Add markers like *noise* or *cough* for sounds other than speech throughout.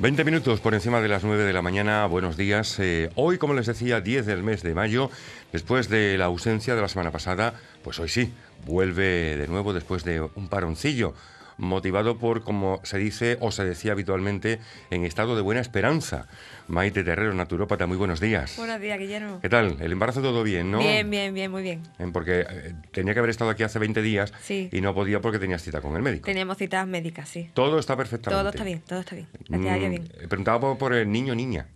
20 minutos por encima de las 9 de la mañana, buenos días. Eh, hoy, como les decía, 10 del mes de mayo, después de la ausencia de la semana pasada, pues hoy sí, vuelve de nuevo después de un paroncillo motivado por, como se dice o se decía habitualmente, en estado de buena esperanza. Maite Terrero, naturópata, muy buenos días. Buenos días, Guillermo. ¿Qué tal? ¿El embarazo todo bien, no? Bien, bien, bien, muy bien. Eh, porque eh, tenía que haber estado aquí hace 20 días y no podía porque tenías cita con el médico. Teníamos citas médicas, sí. Todo está perfectamente. Todo está bien, todo está bien. Este mm, eh, preguntaba por el niño niña.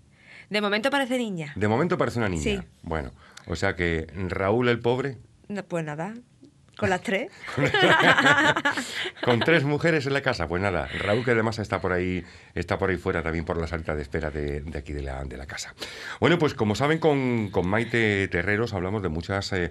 De momento parece niña. De momento parece una niña. Sí. Bueno, o sea que Raúl el pobre. No, pues nada, ¿Con las tres? *laughs* Con tres mujeres en la casa. Pues nada, Raúl que además está por ahí, está por ahí fuera también por la salita de espera de, aquí de la, de la, casa. Bueno, pues como saben, con, Maite Terreros hablamos de muchas eh,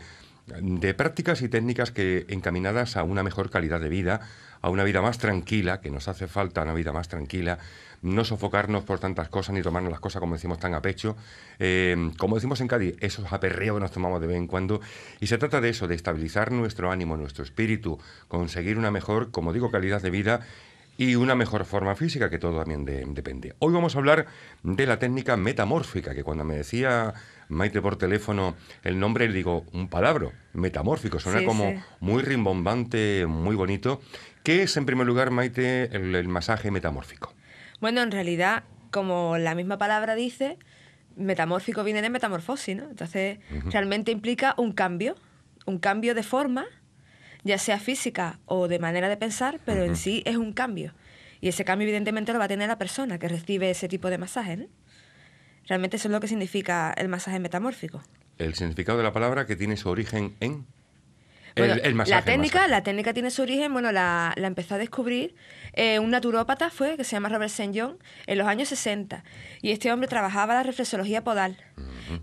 de prácticas y técnicas que encaminadas a una mejor calidad de vida, a una vida más tranquila, que nos hace falta una vida más tranquila, no sofocarnos por tantas cosas ni tomarnos las cosas, como decimos, tan a pecho. Eh, como decimos en Cádiz, esos aperreos que nos tomamos de vez en cuando. Y se trata de eso, de estabilizar nuestro ánimo, nuestro espíritu, conseguir una mejor, como digo, calidad de vida y una mejor forma física, que todo también depende. Hoy vamos a hablar de la técnica metamórfica, que cuando me decía Maite por teléfono el nombre, le digo un palabra, metamórfico, suena como muy rimbombante, muy bonito. ¿Qué es en primer lugar, Maite, el masaje metamórfico? Bueno, en realidad, como la misma palabra dice, metamórfico viene de metamorfosis, ¿no? Entonces, realmente implica un cambio, un cambio de forma, ya sea física o de manera de pensar, pero en sí es un cambio. Y ese cambio, evidentemente, lo va a tener la persona que recibe ese tipo de masaje, ¿no? Realmente eso es lo que significa el masaje metamórfico. El significado de la palabra que tiene su origen en la técnica, la técnica tiene su origen, bueno, la, la empezó a descubrir eh, un naturópata fue, que se llama Robert St. John, en los años 60. Y este hombre trabajaba la reflexología podal.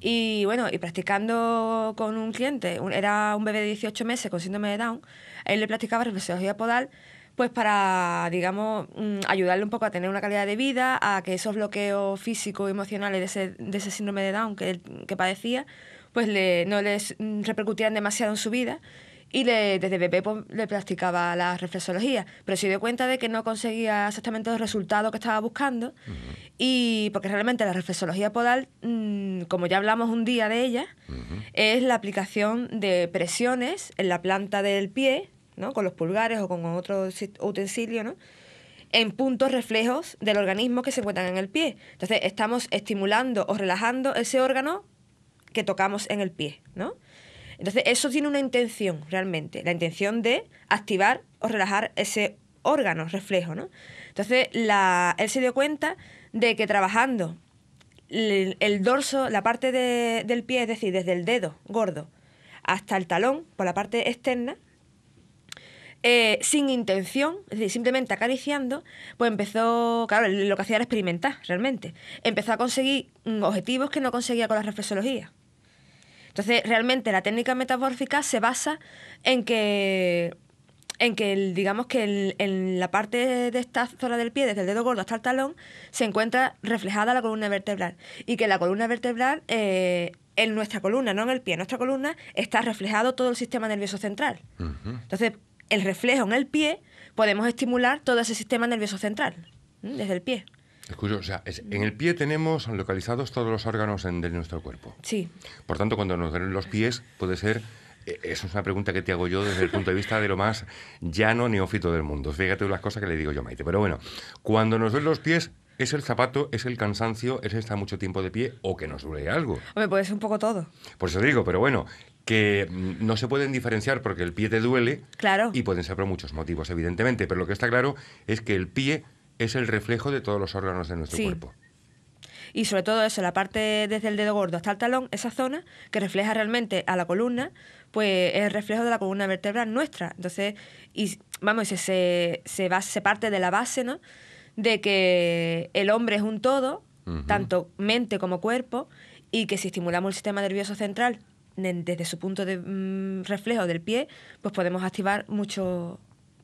Y bueno, y practicando con un cliente, era un bebé de 18 meses con síndrome de Down, él le practicaba reflexología podal pues para, digamos, mm, ayudarle un poco a tener una calidad de vida, a que esos bloqueos físicos y emocionales de ese, de ese síndrome de Down que, que padecía, pues le, no les mm, repercutieran demasiado en su vida y le, desde bebé pues, le practicaba la reflexología, pero se dio cuenta de que no conseguía exactamente los resultados que estaba buscando y porque realmente la reflexología podal, mm, como ya hablamos un día de ella, es la aplicación de presiones en la planta del pie, ¿no? con los pulgares o con otro utensilio, ¿no? en puntos reflejos del organismo que se encuentran en el pie. Entonces estamos estimulando o relajando ese órgano que tocamos en el pie, ¿no? Entonces, eso tiene una intención realmente, la intención de activar o relajar ese órgano reflejo, ¿no? Entonces, él se dio cuenta de que trabajando el, dorso, la parte del pie, es decir, desde el dedo gordo hasta el talón, por la parte externa, eh, sin intención, es decir, simplemente acariciando, pues empezó, claro, lo que hacía era experimentar realmente. Empezó a conseguir mm, objetivos que no conseguía con la reflexología. Entonces, realmente la técnica metamórfica se basa en que en que digamos que en la parte de esta zona del pie, desde el dedo gordo hasta el talón, se encuentra reflejada la columna vertebral. Y que la columna vertebral, eh, en nuestra columna, no en el pie, en nuestra columna, está reflejado todo el sistema nervioso central. Entonces, el reflejo en el pie, podemos estimular todo ese sistema nervioso central, desde el pie. Escucho, o sea, en mm. el pie tenemos localizados todos los órganos de nuestro cuerpo. Sí. Por tanto, cuando nos duelen los pies, puede ser eh, eso es una pregunta que te hago yo desde el punto de vista de lo más llano neófito del mundo. Fíjate las cosas que le digo yo a Maite. Pero bueno, cuando nos duelen los pies, ¿es el zapato, es el cansancio, es estar mucho tiempo de pie o que nos duele algo? Hombre, puede ser un poco todo. Por eso digo, pero bueno, que mm, no se pueden diferenciar porque el pie te duele. Claro. Y pueden ser por muchos motivos, evidentemente. Pero lo que está claro es que el pie es el reflejo de todos los órganos de nuestro cuerpo. Y sobre todo eso, la parte desde el dedo gordo hasta el talón, esa zona que refleja realmente a la columna, pues es el reflejo de la columna vertebral nuestra. Entonces, y vamos, se, se, parte de la base, ¿no? De que el hombre es un todo, tanto mente como cuerpo, y que si estimulamos el sistema nervioso central desde su punto de mm, reflejo del pie, pues podemos activar mucho,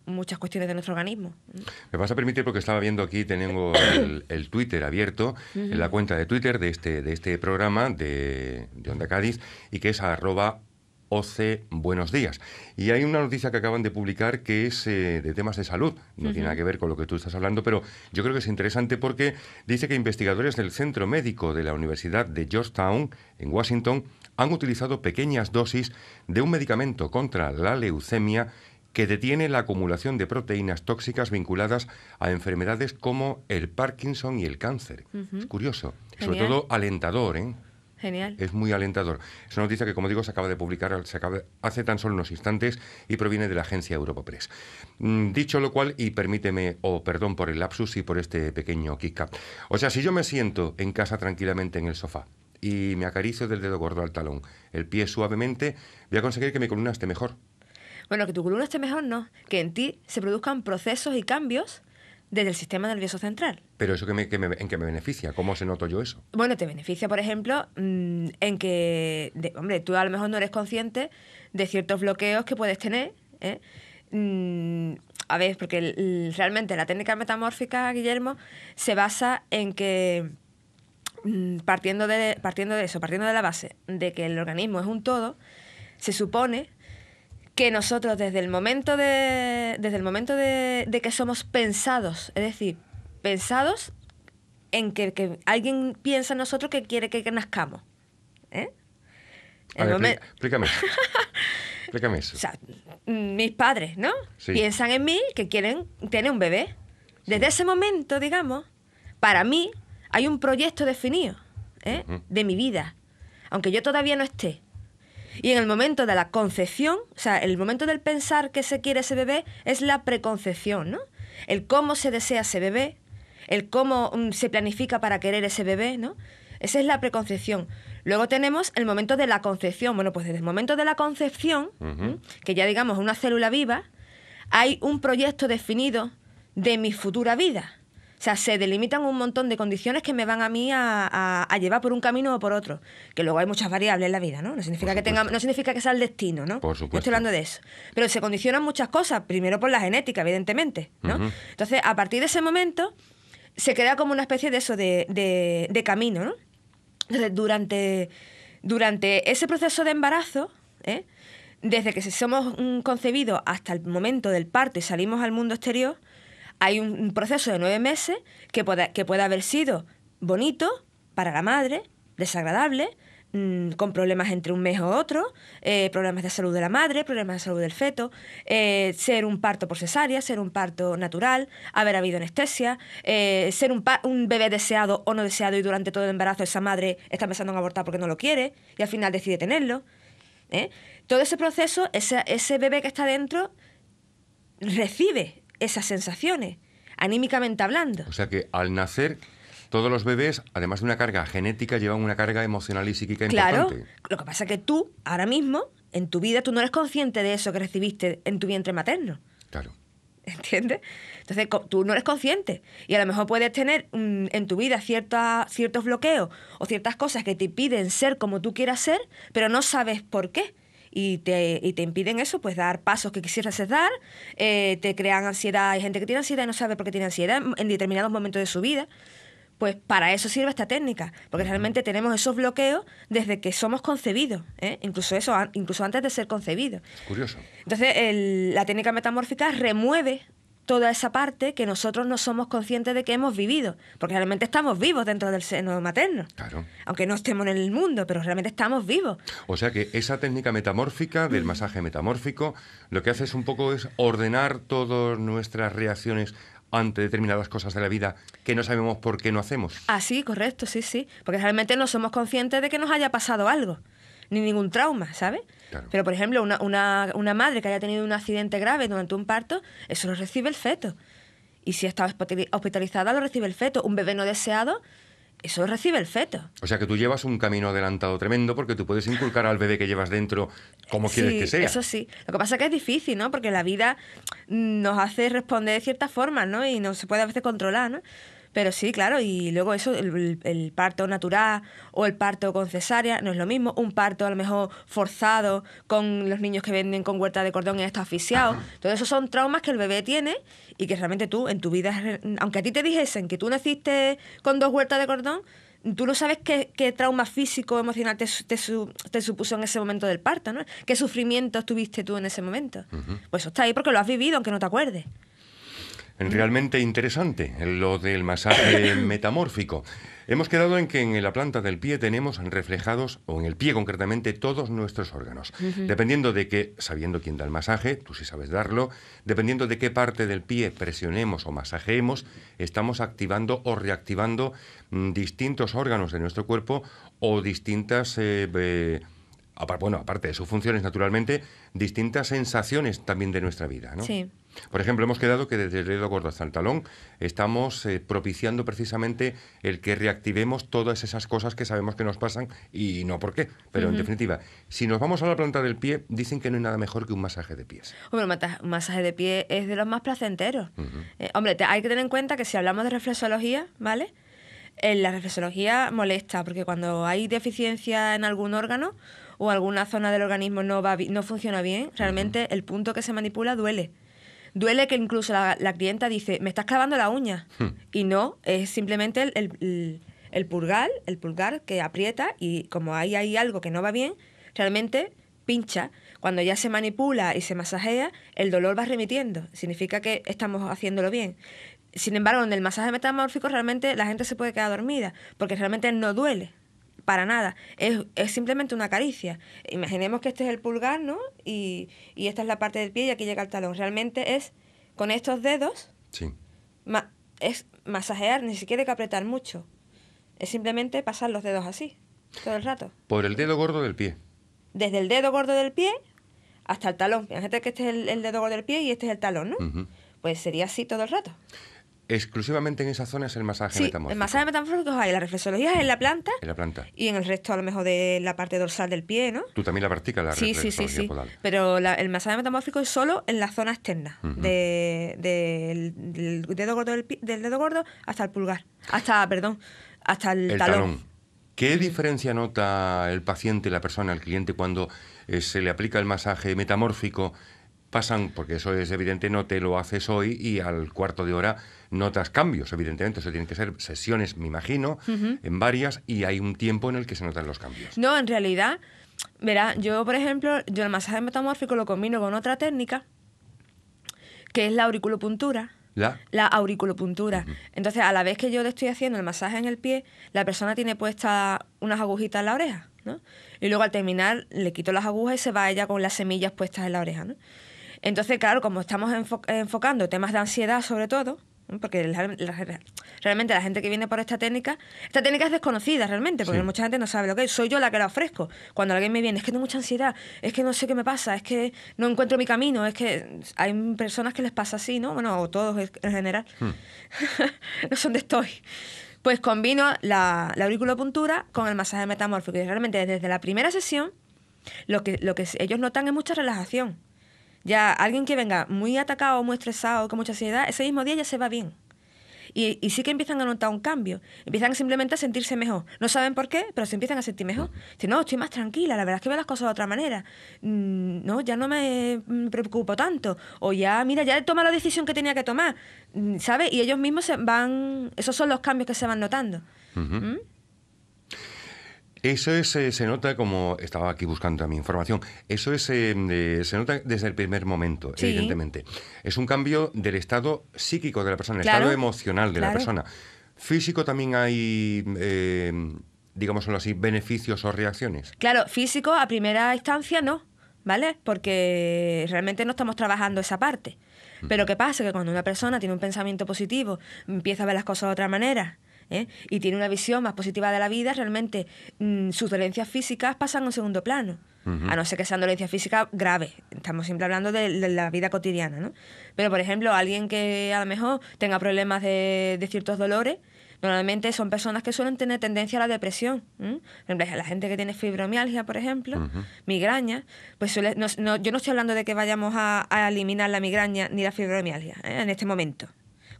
muchas cuestiones de nuestro organismo. Me vas a permitir, porque estaba viendo aquí, tengo el, Twitter abierto, en la cuenta de Twitter de este, de este programa de, de Onda Cádiz, y que es arroba OCE Buenos Días. Y hay una noticia que acaban de publicar que es eh, de temas de salud. No tiene nada que ver con lo que tú estás hablando, pero yo creo que es interesante porque dice que investigadores del Centro Médico de la Universidad de Georgetown, en Washington, han utilizado pequeñas dosis de un medicamento contra la leucemia que detiene la acumulación de proteínas tóxicas vinculadas a enfermedades como el Parkinson y el cáncer. Es curioso, sobre todo alentador, ¿eh? Genial. Es muy alentador. Es una noticia que, como digo, se acaba de publicar se hace tan solo unos instantes y proviene de la agencia Europa mm, dicho lo cual, y permíteme, o perdón por el lapsus y por este pequeño kick-up. O sea, si yo me siento en casa tranquilamente en el sofá y me acaricio del dedo gordo al talón, el pie suavemente, voy a conseguir que mi columna esté mejor. Bueno, que tu columna esté mejor no, que en ti se produzcan procesos y cambios desde el sistema nervioso central. Pero eso que me, que me, en qué me beneficia, ¿cómo se noto yo eso? Bueno, te beneficia, por ejemplo, mm, en que, hombre, tú a lo mejor no eres consciente de ciertos bloqueos que puedes tener. ¿eh? Mm, a ver, porque realmente la técnica metamórfica, Guillermo, se basa en que mm, partiendo de, partiendo de eso, partiendo de la base de que el organismo es un todo, se supone que nosotros desde el momento de. desde el momento de, de que somos pensados, es decir, pensados en que, que alguien piensa en nosotros que quiere que, nazcamos. ¿Eh? *laughs* Explícame. eso. O sea, mis padres, ¿no? Piensan en mí que quieren tener un bebé. Desde ese momento, digamos, para mí hay un proyecto definido ¿eh? de mi vida. Aunque yo todavía no esté, y en el momento de la concepción, o sea, el momento del pensar que se quiere ese bebé es la preconcepción, ¿no? El cómo se desea ese bebé, el cómo mm, se planifica para querer ese bebé, ¿no? Esa es la preconcepción. Luego tenemos el momento de la concepción. Bueno, pues desde el momento de la concepción, que ya digamos una célula viva, hay un proyecto definido de mi futura vida sea, se delimitan un montón de condiciones que me van a mí a, llevar por un camino o por otro. Que luego hay muchas variables en la vida, ¿no? No significa, que, tenga, no significa que sea el destino, ¿no? Por supuesto. estoy hablando de eso. Pero se condicionan muchas cosas, primero por la genética, evidentemente, ¿no? Entonces, a partir de ese momento, se queda como una especie de eso, de, de, camino, ¿no? Entonces, durante, durante ese proceso de embarazo, ¿eh? desde que somos concebidos hasta el momento del parto y salimos al mundo exterior, hay un proceso de nueve meses que puede, que haber sido bonito para la madre, desagradable, mm, con problemas entre un mes o otro, eh, problemas de salud de la madre, problemas de salud del feto, eh, ser un parto por cesárea, ser un parto natural, haber habido anestesia, eh, ser un, bebé deseado o no deseado y durante todo el embarazo esa madre está pensando en abortar porque no lo quiere y al final decide tenerlo. Todo ese proceso, ese bebé que está dentro, recibe esas sensaciones, anímicamente hablando. O sea que al nacer todos los bebés, además de una carga genética, llevan una carga emocional y psíquica importante. Claro, lo que pasa es que tú, ahora mismo, en tu vida, tú no eres consciente de eso que recibiste en tu vientre materno. Claro. ¿Entiendes? Entonces, tú no eres consciente. Y a lo mejor puedes tener mm, en tu vida ciertos bloqueos o ciertas cosas que te piden ser como tú quieras ser, pero no sabes por qué y te, y te impiden eso, pues dar pasos que quisieras dar, eh, te crean ansiedad, hay gente que tiene ansiedad y no sabe por qué tiene ansiedad en determinados momentos de su vida. Pues para eso sirve esta técnica, porque realmente tenemos esos bloqueos desde que somos concebidos, ¿eh? incluso, eso, incluso antes de ser concebidos. Curioso. Entonces, la técnica metamórfica remueve toda esa parte que nosotros no somos conscientes de que hemos vivido, porque realmente estamos vivos dentro del seno materno. Claro. Aunque no estemos en el mundo, pero realmente estamos vivos. O sea que esa técnica metamórfica del masaje metamórfico lo que hace es un poco es ordenar todas nuestras reacciones ante determinadas cosas de la vida que no sabemos por qué no hacemos. Ah, sí, correcto, sí, sí, porque realmente no somos conscientes de que nos haya pasado algo, ni ningún trauma, ¿sabes? Pero, por ejemplo, una, una, madre que haya tenido un accidente grave durante un parto, eso lo recibe el feto. Y si está hospitalizada, lo recibe el feto. Un bebé no deseado, eso lo recibe el feto. O sea que tú llevas un camino adelantado tremendo porque tú puedes inculcar al bebé que llevas dentro como quieres que sea. Eso sí. Lo que pasa es que es difícil, ¿no? Porque la vida nos hace responder de ciertas formas, ¿no? Y no se puede a veces controlar, ¿no? Pero sí, claro, y luego eso, el, parto natural o el parto con cesárea, no es lo mismo. Un parto a lo mejor forzado con los niños que venden con huerta de cordón y esto asfixiado. Todo esos son traumas que el bebé tiene y que realmente tú en tu vida, aunque a ti te dijesen que tú naciste con dos huertas de cordón, tú no sabes qué, trauma físico, emocional te, te, te, supuso en ese momento del parto, ¿no? ¿Qué sufrimiento tuviste tú en ese momento? Pues eso está ahí porque lo has vivido, aunque no te acuerdes. Mm. Realmente interesante eh, lo del masaje *coughs* metamórfico. Hemos quedado en que en la planta del pie tenemos reflejados, o en el pie concretamente, todos nuestros órganos. Dependiendo de qué, sabiendo quién da el masaje, tú sí sabes darlo, dependiendo de qué parte del pie presionemos o masajeemos, estamos activando o reactivando mm, distintos órganos de nuestro cuerpo o distintas... Eh, eh, bueno, aparte de sus funciones, naturalmente, distintas sensaciones también de nuestra vida, ¿no? Sí. Por ejemplo, hemos quedado que desde el dedo gordo hasta el talón estamos eh, propiciando precisamente el que reactivemos todas esas cosas que sabemos que nos pasan y no por qué. Pero en definitiva, si nos vamos a la planta del pie, dicen que no hay nada mejor que un masaje de pies. Hombre, un masaje de pie es de los más placenteros. Eh, hombre, hay que tener en cuenta que si hablamos de reflexología, ¿vale? Eh, la reflexología molesta, porque cuando hay deficiencia en algún órgano, o alguna zona del organismo no, va, no funciona bien, realmente el punto que se manipula duele. Duele que incluso la, clienta dice, me estás clavando la uña. Hmm. Y no, es simplemente el, el, pulgar, el pulgar que aprieta y como ahí hay algo que no va bien, realmente pincha. Cuando ya se manipula y se masajea, el dolor va remitiendo. Significa que estamos haciéndolo bien. Sin embargo, en el masaje metamórfico realmente la gente se puede quedar dormida, porque realmente no duele para nada. Es, simplemente una caricia. Imaginemos que este es el pulgar, ¿no? Y, esta es la parte del pie y aquí llega el talón. Realmente es con estos dedos. es masajear, ni siquiera hay que apretar mucho. Es simplemente pasar los dedos así, todo el rato. Por el dedo gordo del pie. Desde el dedo gordo del pie hasta el talón. Fíjate que este es el, dedo gordo del pie y este es el talón, ¿no? Pues sería así todo el rato exclusivamente en esa zona es el masaje sí, metamórfico. El masaje metamórfico hay la reflexología es en la planta. En la planta. Y en el resto, a lo mejor, de la parte dorsal del pie, ¿no? Tú también la practicas, la sí, reflexología sí, sí, sí. Pero el masaje metamórfico es solo en la zona externa, del, dedo gordo del, del, dedo gordo hasta el pulgar. Hasta, perdón, hasta el, talón. ¿Qué diferencia nota el paciente, la persona, el cliente, cuando eh, se le aplica el masaje metamórfico pasan, porque eso es evidente, no te lo haces hoy y al cuarto de hora notas cambios, evidentemente. Eso tienen que ser sesiones, me imagino, en varias y hay un tiempo en el que se notan los cambios. No, en realidad, verá, yo por ejemplo, yo el masaje metamórfico lo combino con otra técnica que es la auriculopuntura. La, la auriculopuntura. Entonces, a la vez que yo le estoy haciendo el masaje en el pie, la persona tiene puesta unas agujitas en la oreja, ¿no? Y luego al terminar le quito las agujas y se va ella con las semillas puestas en la oreja, ¿no? Entonces, claro, como estamos enfocando temas de ansiedad sobre todo, porque realmente la gente que viene por esta técnica, esta técnica es desconocida realmente, porque mucha gente no sabe lo que es. Soy yo la que la ofrezco. Cuando alguien me viene, es que tengo mucha ansiedad, es que no sé qué me pasa, es que no encuentro mi camino, es que hay personas que les pasa así, ¿no? Bueno, o todos en general. Hmm. *laughs* no sé dónde estoy. Pues combino la, la auriculopuntura con el masaje metamórfico. Y realmente desde la primera sesión, lo que, lo que ellos notan es mucha relajación. Ya alguien que venga muy atacado, muy estresado, con mucha ansiedad, ese mismo día ya se va bien. Y, sí que empiezan a notar un cambio. Empiezan simplemente a sentirse mejor. No saben por qué, pero se empiezan a sentir mejor. Dicen, no, estoy más tranquila, la verdad es que veo las cosas de otra manera. Mm, no, ya no me mm, preocupo tanto. O ya, mira, ya he tomado la decisión que tenía que tomar. Mm, ¿Sabes? Y ellos mismos se van. Esos son los cambios que se van notando. Eso eh, se nota como, estaba aquí buscando mi información, eso es, eh, se nota desde el primer momento, evidentemente. Es un cambio del estado psíquico de la persona, el estado emocional de la persona. Físico también hay... Eh, así, beneficios o reacciones? Claro, físico a primera instancia no, ¿vale? Porque realmente no estamos trabajando esa parte. Pero ¿qué pasa? Que cuando una persona tiene un pensamiento positivo, empieza a ver las cosas de otra manera, ¿eh? y tiene una visión más positiva de la vida, realmente mm, sus dolencias físicas pasan a un segundo plano. A no ser que sean dolencias físicas graves. Estamos siempre hablando de, la vida cotidiana, ¿no? Pero, por ejemplo, alguien que a lo mejor tenga problemas de, ciertos dolores, normalmente son personas que suelen tener tendencia a la depresión. Por la gente que tiene fibromialgia, por ejemplo, migraña, pues yo no estoy hablando de que vayamos a, eliminar la migraña ni la fibromialgia ¿eh? en este momento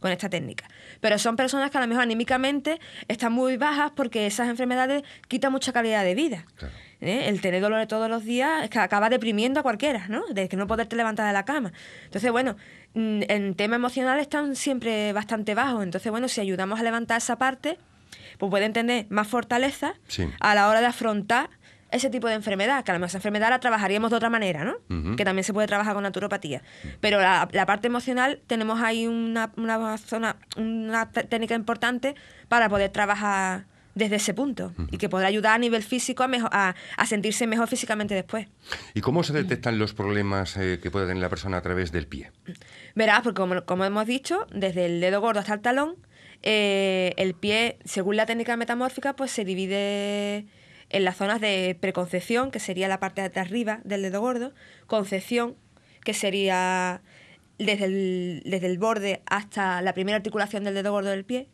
con esta técnica. Pero son personas que a lo mejor anímicamente están muy bajas porque esas enfermedades quitan mucha calidad de vida. ¿Eh? El tener dolores todos los días es que acaba deprimiendo a cualquiera, ¿no? De que no poderte levantar de la cama. Entonces, bueno, mm, en tema emocional están siempre bastante bajos. Entonces, bueno, si ayudamos a levantar esa parte, pues pueden tener más fortaleza a la hora de afrontar ese tipo de enfermedad, que a lo mejor esa enfermedad la trabajaríamos de otra manera, ¿no? Que también se puede trabajar con naturopatía. Pero la, parte emocional tenemos ahí una, zona, una técnica importante para poder trabajar desde ese punto y que podrá ayudar a nivel físico a, a, sentirse mejor físicamente después. ¿Y cómo se detectan los problemas eh, que puede tener la persona a través del pie? Verás, porque como, hemos dicho, desde el dedo gordo hasta el talón, eh, el pie, según la técnica metamórfica, pues se divide en las zonas de preconcepción, que sería la parte de arriba del dedo gordo, concepción, que sería desde el, desde el borde hasta la primera articulación del dedo gordo del pie,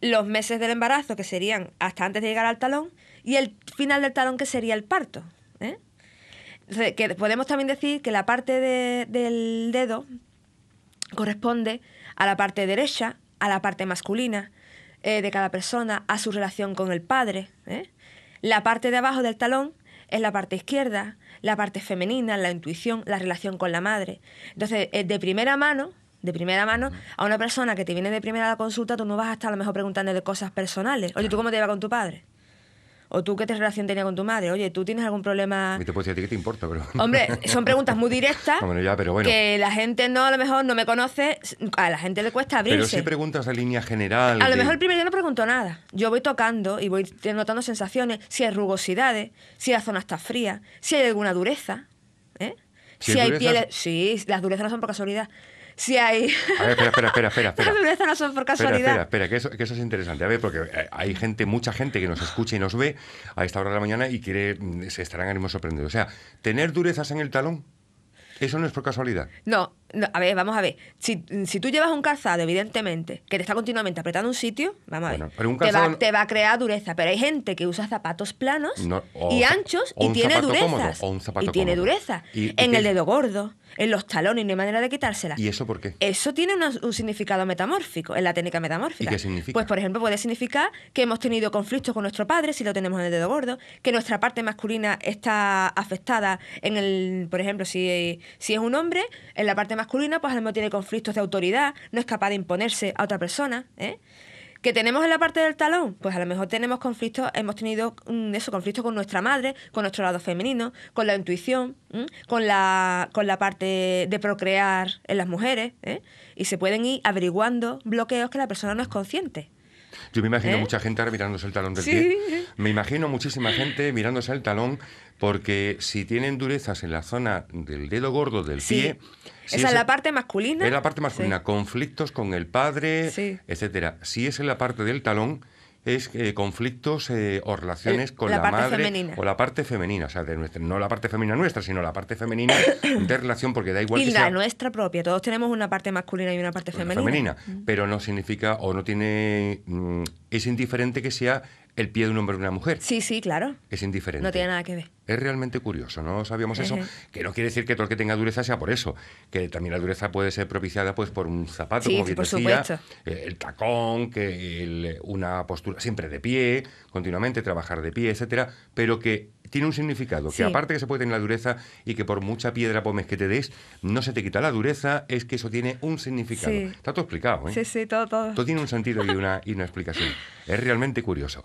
los meses del embarazo, que serían hasta antes de llegar al talón, y el final del talón, que sería el parto. ¿eh? que podemos también decir que la parte del dedo corresponde a la parte derecha, a la parte masculina eh, de cada persona, a su relación con el padre. ¿eh? La parte de abajo del talón es la parte izquierda, la parte femenina, la intuición, la relación con la madre. Entonces, eh, de primera mano, de primera mano, a una persona que te viene de primera a la consulta, tú no vas a estar a lo mejor preguntando de cosas personales. Oye, ¿tú cómo te llevas con tu padre? O tú, ¿qué relación tenía con tu madre? Oye, ¿tú tienes algún problema? Y te puedo decir a ti que te importa, pero... *laughs* Hombre, son preguntas muy directas pero que la gente no, a lo mejor no me conoce, a la gente le cuesta abrirse. Pero si preguntas a línea general... A lo mejor el primer día no pregunto nada. Yo voy tocando y voy notando sensaciones, si hay rugosidades, si la zona está fría, si hay alguna dureza, ¿eh? Si, hay pieles... Sí, las durezas no son por casualidad si hay. A ver, espera, espera, espera. espera, *laughs* no son por casualidad. Espera, espera, que, eso, eso es interesante. A ver, porque eh, hay gente, mucha gente que nos escucha y nos ve a esta hora de la mañana y quiere, mm, se estarán ánimos sorprendidos. O sea, tener durezas en el talón, eso no es por casualidad. No, a ver, vamos a ver. Si, tú llevas un calzado, evidentemente, que te está continuamente apretando un sitio, vamos a ver. te, va, a crear dureza. Pero hay gente que usa zapatos planos y anchos y, tiene dureza. Y tiene dureza. en el dedo gordo, en los talones, no hay manera de quitársela. ¿Y eso por qué? Eso tiene un significado metamórfico, en la técnica metamórfica. ¿Y qué significa? Pues, por ejemplo, puede significar que hemos tenido conflictos con nuestro padre, si lo tenemos en el dedo gordo, que nuestra parte masculina está afectada en el, por ejemplo, si, si es un hombre, en la parte masculina masculina, pues a lo mejor tiene conflictos de autoridad, no es capaz de imponerse a otra persona, ¿eh? que tenemos en la parte del talón, pues a lo mejor tenemos conflictos, hemos tenido mm, eso, conflictos con nuestra madre, con nuestro lado femenino, con la intuición, con la, con la parte de procrear en las mujeres, ¿eh? y se pueden ir averiguando bloqueos que la persona no es consciente. Yo me imagino ¿Eh? mucha gente ahora mirándose el talón del pie. Me imagino muchísima gente mirándose el talón porque si tienen durezas en la zona del dedo gordo del pie... esa es la parte masculina. Es la parte masculina, conflictos con el padre, etcétera. Si es en la parte del talón, es eh, conflictos eh, o relaciones eh, con la, madre femenina. o la parte femenina, o sea, de nuestra, no la parte femenina nuestra, sino la parte femenina *coughs* de relación, porque da igual. Y la nuestra propia, todos tenemos una parte masculina y una parte femenina. femenina, pero no significa o no tiene... Mm, es indiferente que sea el pie de un hombre o una mujer. Sí, sí, claro. Es indiferente. No tiene nada que ver. Es realmente curioso, no sabíamos eso, que no quiere decir que todo el que tenga dureza sea por eso, que también la dureza puede ser propiciada pues por un zapato, como por decía, eh, el tacón, que una postura siempre de pie, continuamente trabajar de pie, etcétera, pero que tiene un significado, que aparte que se puede tener la dureza y que por mucha piedra pómez que te des, no se te quita la dureza, es que eso tiene un significado. Está todo explicado, ¿eh? Sí, sí, todo, todo. Todo tiene un sentido y una, y una explicación. Es realmente curioso.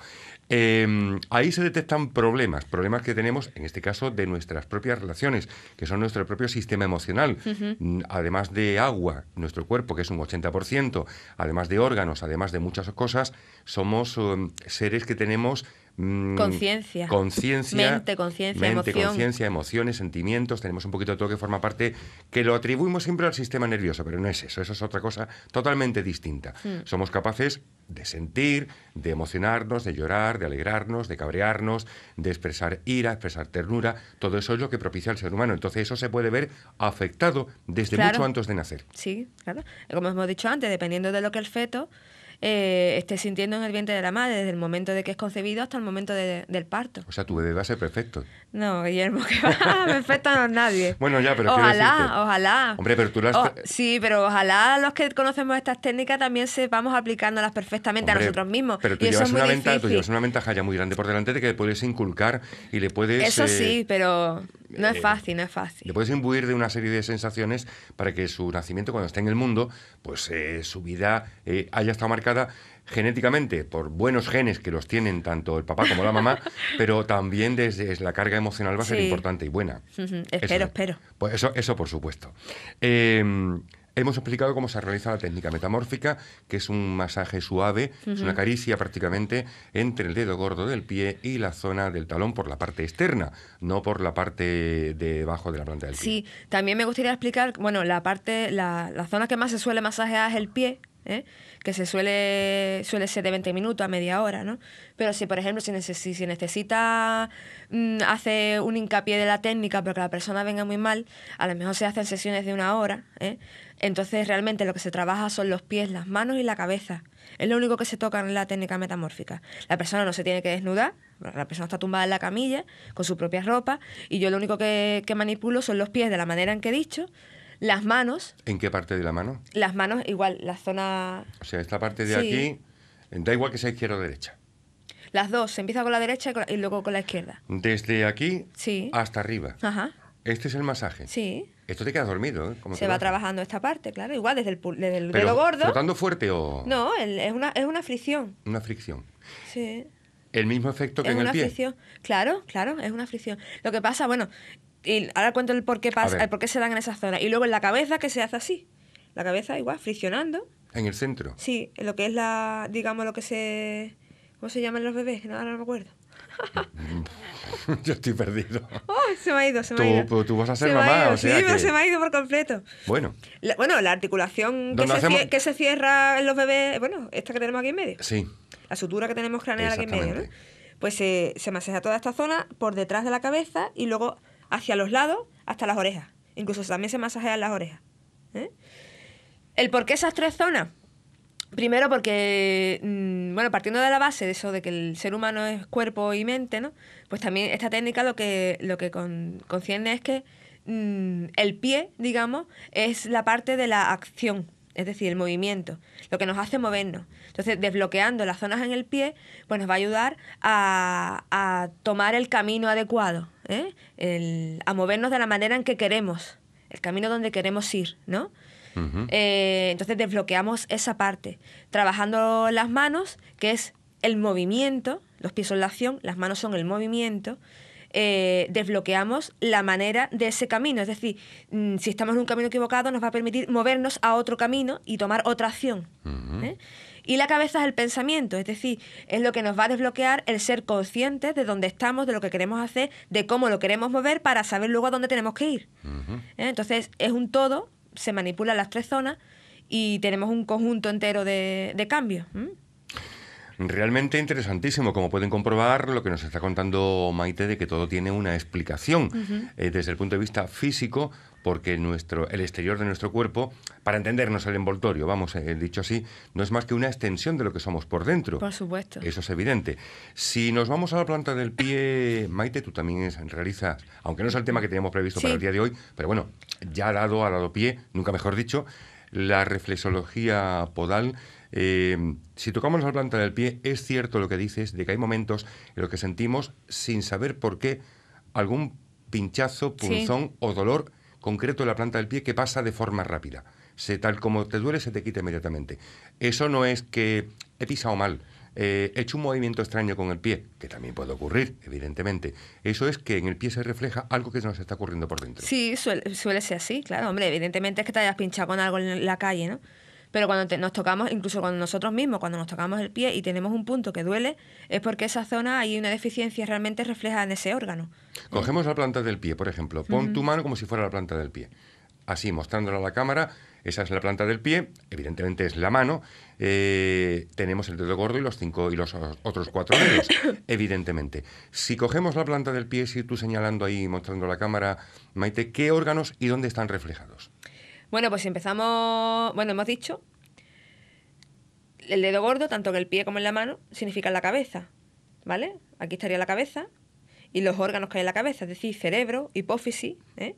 Em, ahí se detectan problemas, problemas que tenemos, en este caso, de nuestras propias relaciones, que son nuestro propio sistema emocional, mm, además de agua, nuestro cuerpo, que es un 80%, además de órganos, además de muchas cosas, somos em, seres que tenemos Mm, conciencia. Conciencia. Mente, conciencia, mente, conciencia, emociones, sentimientos. Tenemos un poquito de todo que forma parte, que lo atribuimos siempre al sistema nervioso, pero no es eso. Eso es otra cosa totalmente distinta. Hmm. Somos capaces de sentir, de emocionarnos, de llorar, de alegrarnos, de cabrearnos, de expresar ira, expresar ternura. Todo eso es lo que propicia al ser humano. Entonces eso se puede ver afectado desde mucho antes de nacer. Sí, claro. Como hemos dicho antes, dependiendo de lo que el feto eh, esté sintiendo en el vientre de la madre, desde el momento de que es concebido hasta el momento del parto. O sea, tu bebé va a ser perfecto. No, Guillermo, que va, *laughs* perfecto no es nadie. Bueno, ya, pero Ojalá, ojalá. Hombre, pero tú las... sí, pero ojalá los que conocemos estas técnicas también sepamos aplicándolas perfectamente a nosotros mismos. Pero tú, llevas es una ventaja, una ventaja ya muy grande por delante de que le puedes inculcar y le puedes... Eso sí, eh, pero... No es eh, fácil, no es fácil. Le puedes imbuir de una serie de sensaciones para que su nacimiento, cuando esté en el mundo, pues eh, su vida eh, haya estado marcada genéticamente por buenos genes que los tienen tanto el papá como la mamá, *laughs* pero también desde la carga emocional va a ser importante y buena. Espero, espero. Pues eso, eso por supuesto. Em, Hemos explicado cómo se realiza la técnica metamórfica, que es un masaje suave, es una caricia prácticamente entre el dedo gordo del pie y la zona del talón por la parte externa, no por la parte debajo de la planta del pie. Sí, también me gustaría explicar, bueno, la parte, la zona que más se suele masajear es el pie, ¿eh? que se suele, suele ser de 20 minutos a media hora, ¿no? Pero si, por ejemplo, si, necesita hace mm, hacer un hincapié de la técnica porque la persona venga muy mal, a lo mejor se hacen sesiones de una hora, ¿eh? Entonces realmente lo que se trabaja son los pies, las manos y la cabeza. Es lo único que se toca en la técnica metamórfica. La persona no se tiene que desnudar, la persona está tumbada en la camilla con su propia ropa y yo lo único que manipulo son los pies de la manera en que he dicho, las manos. ¿En qué parte de la mano? Las manos, igual, la zona. O sea, esta parte de aquí, da igual que sea izquierda o derecha. Las dos, se empieza con la derecha y, luego con la izquierda. Desde aquí sí. hasta arriba. Ajá. Este es el masaje. Sí. Esto te queda dormido, ¿eh? se va trabajando esta parte, claro. Igual desde el, desde el gordo. fuerte o.? No, es, una, es una fricción. Una fricción. Sí. El mismo efecto que en el pie. Es una fricción. Claro, claro, es una fricción. Lo que pasa, bueno, y ahora cuento el por qué pasa, por qué se dan en esa zona. Y luego en la cabeza que se hace así. La cabeza igual, friccionando. ¿En el centro? Sí, en lo que es la, digamos, lo que se... ¿Cómo se llaman los bebés? No, ahora no me acuerdo. *laughs* Yo estoy perdido. Oh, se me ha ido, se me ha ido. Tú, vas a ser mamá, o sea Sí, pero se me ha ido por completo. Bueno. bueno, la articulación que se, cierra en los bebés, bueno, esta que tenemos aquí en medio. Sí. La sutura que tenemos craneal aquí en medio, Pues se masea toda esta zona por detrás de la cabeza y luego hacia los lados hasta las orejas. Incluso también se masajean las orejas. ¿eh? El por qué esas tres zonas. Primero porque, mm, bueno, partiendo de la base de eso de que el ser humano es cuerpo y mente, ¿no? Pues también esta técnica lo que, lo que concierne es que mm, el pie, digamos, es la parte de la acción, es decir, el movimiento, lo que nos hace movernos. Entonces, desbloqueando las zonas en el pie, pues nos va a ayudar a, a tomar el camino adecuado, ¿eh? el, a movernos de la manera en que queremos, el camino donde queremos ir, ¿no? Eh, entonces desbloqueamos esa parte, trabajando las manos, que es el movimiento, los pies son la acción, las manos son el movimiento, eh, desbloqueamos la manera de ese camino. Es decir, mm, si estamos en un camino equivocado, nos va a permitir movernos a otro camino y tomar otra acción. ¿eh? Y la cabeza es el pensamiento, es decir, es lo que nos va a desbloquear el ser conscientes de dónde estamos, de lo que queremos hacer, de cómo lo queremos mover para saber luego a dónde tenemos que ir. ¿Eh? Entonces es un todo, se manipulan las tres zonas y tenemos un conjunto entero de, de cambios. Realmente interesantísimo, como pueden comprobar lo que nos está contando Maite de que todo tiene una explicación eh, desde el punto de vista físico, porque nuestro, el exterior de nuestro cuerpo, para entendernos el envoltorio, vamos, eh, dicho así, no es más que una extensión de lo que somos por dentro. Por supuesto. Eso es evidente. Si nos vamos a la planta del pie, Maite, tú también realizas, aunque no es el tema que teníamos previsto para el día de hoy, pero bueno, ya dado, a lado pie, nunca mejor dicho, la reflexología podal. Eh, si tocamos la planta del pie, es cierto lo que dices, de que hay momentos en los que sentimos, sin saber por qué, algún pinchazo, punzón o dolor concreto la planta del pie que pasa de forma rápida. Se, tal como te duele, se te quita inmediatamente. Eso no es que he pisado mal, eh, he hecho un movimiento extraño con el pie, que también puede ocurrir, evidentemente. Eso es que en el pie se refleja algo que nos está ocurriendo por dentro. Sí, suele, suele ser así, claro. Hombre, evidentemente es que te hayas pinchado con algo en la calle, ¿no? Pero cuando nos tocamos, incluso cuando nosotros mismos, cuando nos tocamos el pie y tenemos un punto que duele, es porque esa zona hay una deficiencia realmente refleja en ese órgano. Cogemos la planta del pie, por ejemplo. Pon tu mano como si fuera la planta del pie. Así, mostrándola a la cámara, esa es la planta del pie, evidentemente es la mano. Eh, tenemos el dedo gordo y los cinco y los otros cuatro dedos, *coughs* evidentemente. Si cogemos la planta del pie, si tú señalando ahí, mostrando la cámara, Maite, ¿qué órganos y dónde están reflejados? Bueno, pues empezamos. Bueno, hemos dicho. El dedo gordo, tanto en el pie como en la mano, significa la cabeza. ¿Vale? Aquí estaría la cabeza y los órganos que hay en la cabeza, es decir, cerebro, hipófisis. ¿eh?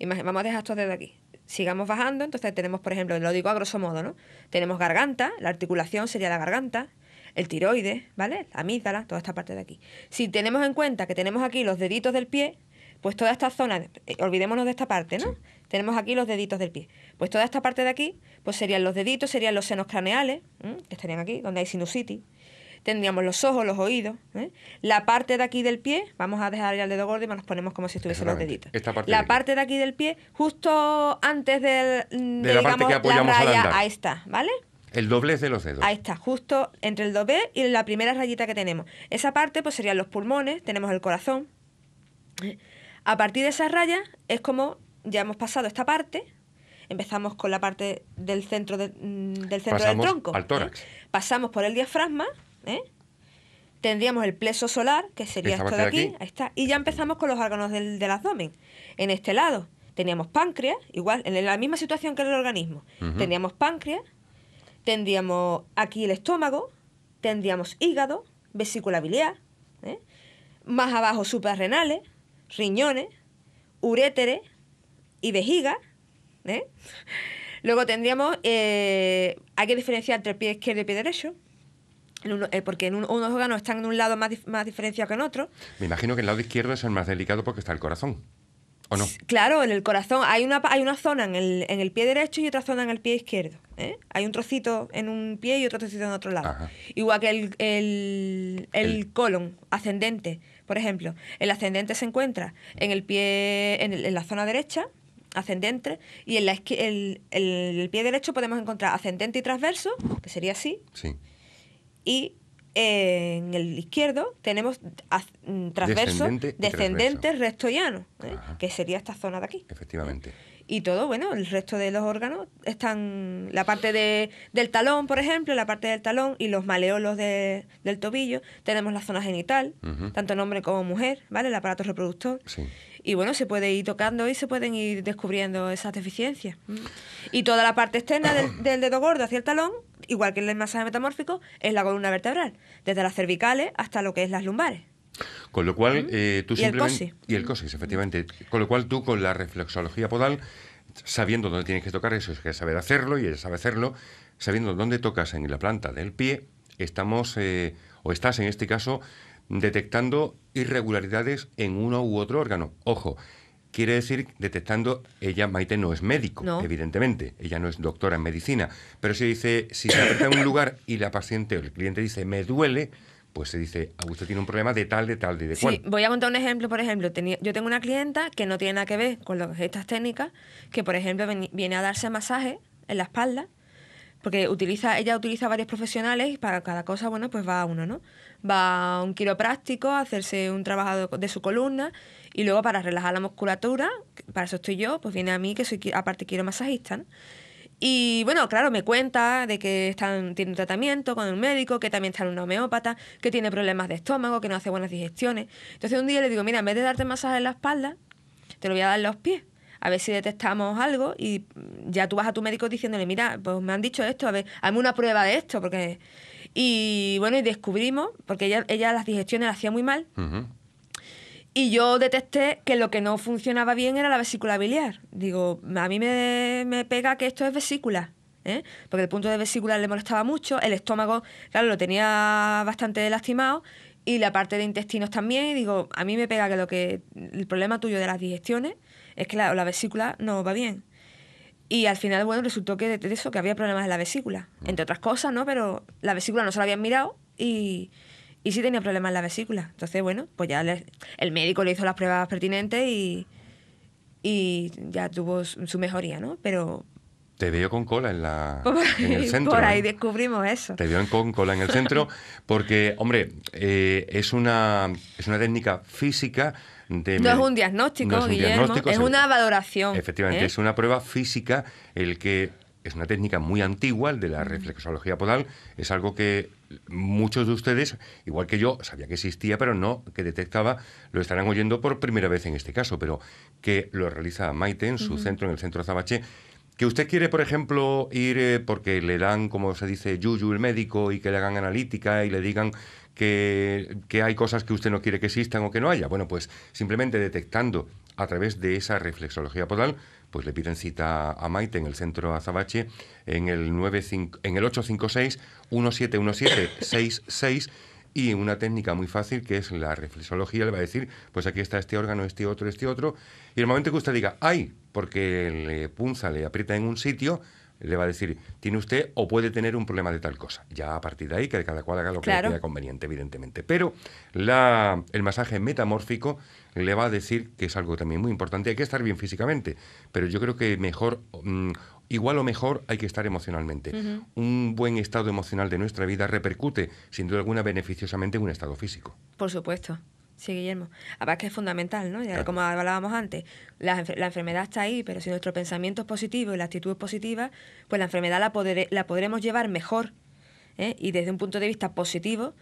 vamos a dejar esto dedos aquí. Sigamos bajando, entonces tenemos, por ejemplo, lo digo a grosso modo, ¿no? Tenemos garganta, la articulación sería la garganta, el tiroides, ¿vale? La amígdala, toda esta parte de aquí. Si tenemos en cuenta que tenemos aquí los deditos del pie, pues toda esta zona, eh, olvidémonos de esta parte, ¿no? tenemos aquí los deditos del pie. Pues toda esta parte de aquí, pues serían los deditos, serían los senos craneales, que estarían aquí, donde hay sinusitis. Tendríamos los ojos, los oídos. La parte de aquí del pie, vamos a dejar el dedo gordo y nos ponemos como si estuviesen los deditos. la parte de aquí del pie, justo antes del, de, de la ahí está, ¿vale? El doblez de los dedos. Ahí está, justo entre el doblez y la primera rayita que tenemos. Esa parte pues serían los pulmones, tenemos el corazón. A partir de esas rayas es como ya hemos pasado esta parte, empezamos con la parte del centro, mm, del, centro del tronco. ¿eh? Pasamos por el diafragma, ¿eh? tendríamos el pleso solar, que sería esto de aquí, está, y ya empezamos con los órganos del, abdomen. En este lado teníamos páncreas, igual, en la misma situación que en el organismo. teníamos páncreas, tendríamos aquí el estómago, tendríamos hígado, vesícula biliar, ¿eh? más abajo suprarrenales, riñones, uréteres, y vejiga. ¿eh? Luego tendríamos, eh, hay que diferenciar entre el pie izquierdo y el pie derecho. Eh, porque en unos órganos están en un lado más, más diferenciado que en otro. Me imagino que el lado izquierdo es el más delicado porque está el corazón. ¿O no? Claro, en el corazón hay una, hay una zona en el, en el pie derecho y otra zona en el pie izquierdo. ¿eh? Hay un trocito en un pie y otro trocito en otro lado. Igual que el, el, colon ascendente, por ejemplo. El ascendente se encuentra en el pie, en la zona derecha ascendente, y en la el, el, pie derecho podemos encontrar ascendente y transverso, que sería así. Sí. Y en el izquierdo tenemos mm, transverso, descendente, recto y ¿eh? que sería esta zona de aquí. Efectivamente. Y todo, bueno, el resto de los órganos están la parte del talón, por ejemplo, la parte del talón y los maleolos de, del tobillo. Tenemos la zona genital, tanto en hombre como mujer, ¿vale? El aparato reproductor. Sí y bueno, se puede ir tocando y se pueden ir descubriendo esas deficiencias. Y toda la parte externa del, *coughs* dedo gordo hacia el talón, igual que en el masaje metamórfico, es la columna vertebral, desde las cervicales hasta lo que es las lumbares. Con lo cual, eh, tú y El cosis. Y el cosis, efectivamente. Con lo cual, tú con la reflexología podal, sabiendo dónde tienes que tocar, eso es que saber hacerlo y ella sabe hacerlo, sabiendo dónde tocas en la planta del pie, estamos, eh, o estás en este caso, detectando irregularidades en uno u otro órgano. Ojo, quiere decir detectando, ella Maite no es médico, evidentemente, ella no es doctora en medicina, pero si dice, si se aprieta en un lugar y la paciente o el cliente dice, me duele, pues se dice, a ah, usted tiene un problema de tal, de tal, de, de sí, Voy a contar un ejemplo, por ejemplo, yo tengo una clienta que no tiene nada que ver con estas técnicas, que por ejemplo viene a darse masaje en la espalda, porque utiliza, ella utiliza varios profesionales y para cada cosa, bueno, pues va a uno, ¿no? va a un quiropráctico a hacerse un trabajo de su columna y luego para relajar la musculatura, para eso estoy yo, pues viene a mí que soy aparte quiromasajista. masajista. Y bueno, claro, me cuenta de que están, tiene un tratamiento con un médico, que también está en un homeópata, que tiene problemas de estómago, que no hace buenas digestiones. Entonces un día le digo, mira, en vez de darte masaje en la espalda, te lo voy a dar en los pies. A ver si detectamos algo y ya tú vas a tu médico diciéndole, mira, pues me han dicho esto, a ver, hazme una prueba de esto, porque y bueno, y descubrimos, porque ella, ella las digestiones las hacía muy mal. Y yo detecté que lo que no funcionaba bien era la vesícula biliar. Digo, a mí me, pega que esto es vesícula. ¿eh? Porque el punto de vesícula le molestaba mucho, el estómago, claro, lo tenía bastante lastimado y la parte de intestinos también. Y digo, a mí me pega que lo que el problema tuyo de las digestiones es que la vesícula no va bien. Y al final, bueno, resultó que eso, que había problemas en la vesícula, mm. entre otras cosas, ¿no? Pero la vesícula no se la habían mirado y, y sí tenía problemas en la vesícula. Entonces, bueno, pues ya el médico le hizo las pruebas pertinentes y, ya tuvo su mejoría, ¿no? Pero... Te veo con cola en, la, *laughs* en el centro. Por ahí ¿eh? descubrimos eso. Te vio con cola en el centro *laughs* porque, hombre, eh, es, una, es una técnica física no es un diagnóstico, es Guillermo, es una valoración. Efectivamente, ¿eh? es una prueba física el que es una técnica muy antigua, de la mm. reflexología podal, es algo que muchos de ustedes, igual que yo, sabía que existía, pero no que detectaba, lo estarán oyendo por primera vez en este caso, pero que lo realiza Maite en su centro, en el centro Zabache. Que usted quiere, por ejemplo, ir eh, porque le dan, como se dice, yuyu el médico y que le hagan analítica y le digan que, hay cosas que usted no quiere que existan o que no haya. Bueno, pues simplemente detectando a través de esa reflexología podal, pues le piden cita a Maite en el centro Azabache en el, 95, en el 856 66. *coughs* y una técnica muy fácil que es la reflexología, le va a decir, pues aquí está este órgano, este otro, este otro, y el momento que usted diga, ¡ay! porque le punza, le aprieta en un sitio, le va a decir, tiene usted o puede tener un problema de tal cosa. Ya a partir de ahí, que cada cual haga lo que le sea conveniente, evidentemente. Pero la, el masaje metamórfico le va a decir que es algo también muy importante. Hay que estar bien físicamente, pero yo creo que mejor, mm, igual o mejor, hay que estar emocionalmente. Un buen estado emocional de nuestra vida repercute, sin duda alguna, beneficiosamente en un estado físico. Por supuesto. Sí, Guillermo. Aparte que es fundamental, ¿no? como hablábamos antes, la, enfermedad está ahí, pero si nuestro pensamiento es positivo y la actitud es positiva, pues la enfermedad la, la podremos llevar mejor ¿eh? y desde un punto de vista positivo,